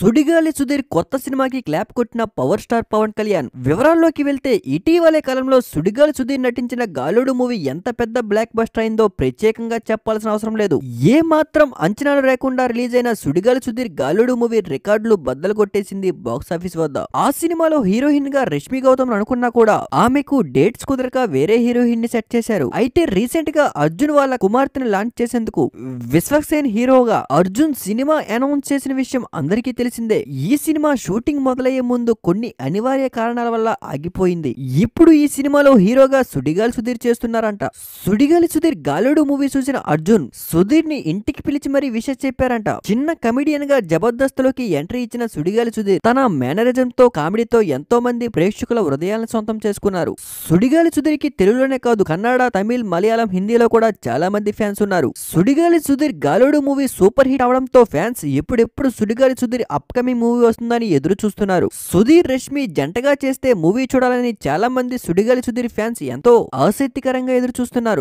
సుడిగాలి సుధీర్ కొత్త సినిమాకి క్లాప్ కొట్టిన పవర్ స్టార్ పవన్ కళ్యాణ్ వివరాల్లోకి వెళ్తే ఇటీవలే కాలంలో సుడిగాలి సుధీర్ నటించిన గాలుడు మూవీ ఎంత పెద్ద బ్లాక్ బస్టర్ అయిందో ప్రత్యేకంగా చెప్పాల్సిన అవసరం లేదు ఏ మాత్రం అంచనాలు లేకుండా రిలీజ్ అయిన సుడిగాలి సుధీర్ గాలుడు మూవీ రికార్డులు బద్దలు కొట్టేసింది బాక్సాఫీస్ వద్ద ఆ సినిమాలో హీరోయిన్ గా రష్మి గౌతమ్ అనుకున్నా కూడా ఆమెకు డేట్స్ కుదరక వేరే హీరోయిన్ ని సెట్ చేశారు అయితే రీసెంట్ గా అర్జున్ వాళ్ళ కుమార్తెను లాంచ్ చేసేందుకు విశ్వక్సేన్ హీరోగా అర్జున్ సినిమా అనౌన్స్ చేసిన విషయం అందరికీ తెలిసి తెలిసిందే ఈ సినిమా షూటింగ్ మొదలయ్యే ముందు కొన్ని అనివార్య కారణాల వల్ల ఆగిపోయింది ఇప్పుడు ఈ సినిమాలో హీరోగా సుడిగాలి సుధీర్ చేస్తున్నారంట సుడిగాలి సుధీర్ గాలుడు మూవీ చూసిన అర్జున్ సుధీర్ ని ఇంటికి పిలిచి మరీ విషయం చెప్పారంట చిన్న కమెడియన్ గా జబర్దస్త్లోకి ఎంట్రీ ఇచ్చిన సుడిగాలి సుధీర్ తన మేనరిజం తో కామెడీతో ఎంతో మంది ప్రేక్షకుల హృదయాలను సొంతం చేసుకున్నారు సుడిగాలి కి తెలుగులోనే కాదు కన్నడ తమిళ్ మలయాళం హిందీలో కూడా చాలా మంది ఫ్యాన్స్ ఉన్నారు Sudigali Sudheer Gaalodu movie super hit అవడంతో ఫ్యాన్స్ ఎప్పుడెప్పుడు సుడిగాలి సుధీర్ అప్కమింగ్ మూవీ వస్తుందని ఎదురు చూస్తున్నారు సుధీర్ రష్మి జంటగా చేస్తే మూవీ చూడాలని చాలా మంది సుడిగాలి సుధీర్ ఫ్యాన్స్ ఎంతో ఆసక్తికరంగా ఎదురు చూస్తున్నారు